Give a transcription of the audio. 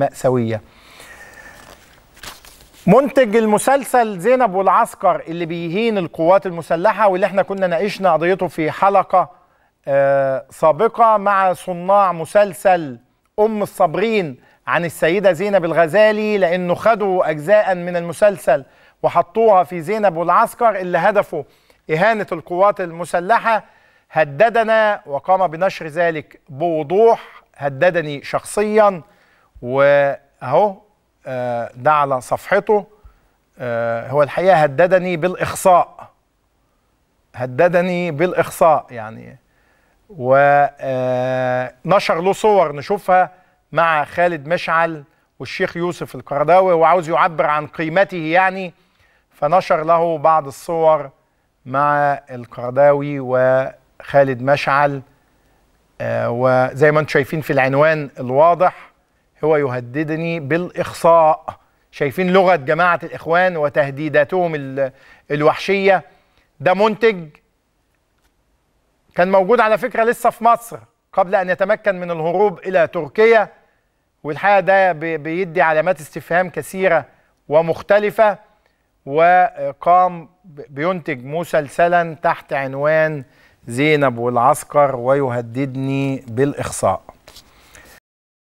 مأساوية منتج المسلسل زينب والعسكر اللي بيهين القوات المسلحة واللي احنا كنا ناقشنا قضيته في حلقة آه، سابقة مع صناع مسلسل أم الصابرين عن السيدة زينب الغزالي لأنه خدوا أجزاء من المسلسل وحطوها في زينب والعسكر اللي هدفه إهانة القوات المسلحة هددنا وقام بنشر ذلك بوضوح هددني شخصياً واهو ده آه، على صفحته آه، هو الحقيقه هددني بالاخصاء هددني بالاخصاء يعني ونشر آه، له صور نشوفها مع خالد مشعل والشيخ يوسف القرداوي وعاوز يعبر عن قيمته يعني فنشر له بعض الصور مع القرداوي وخالد مشعل وزي ما انتم شايفين في العنوان الواضح هو يهددني بالإخصاء شايفين لغة جماعة الإخوان وتهديداتهم الوحشية ده منتج كان موجود على فكرة لسه في مصر قبل أن يتمكن من الهروب إلى تركيا والحقيقة ده بيدي علامات استفهام كثيرة ومختلفة وقام بينتج مسلسلا تحت عنوان زينب والعسكر ويهددني بالإخصاء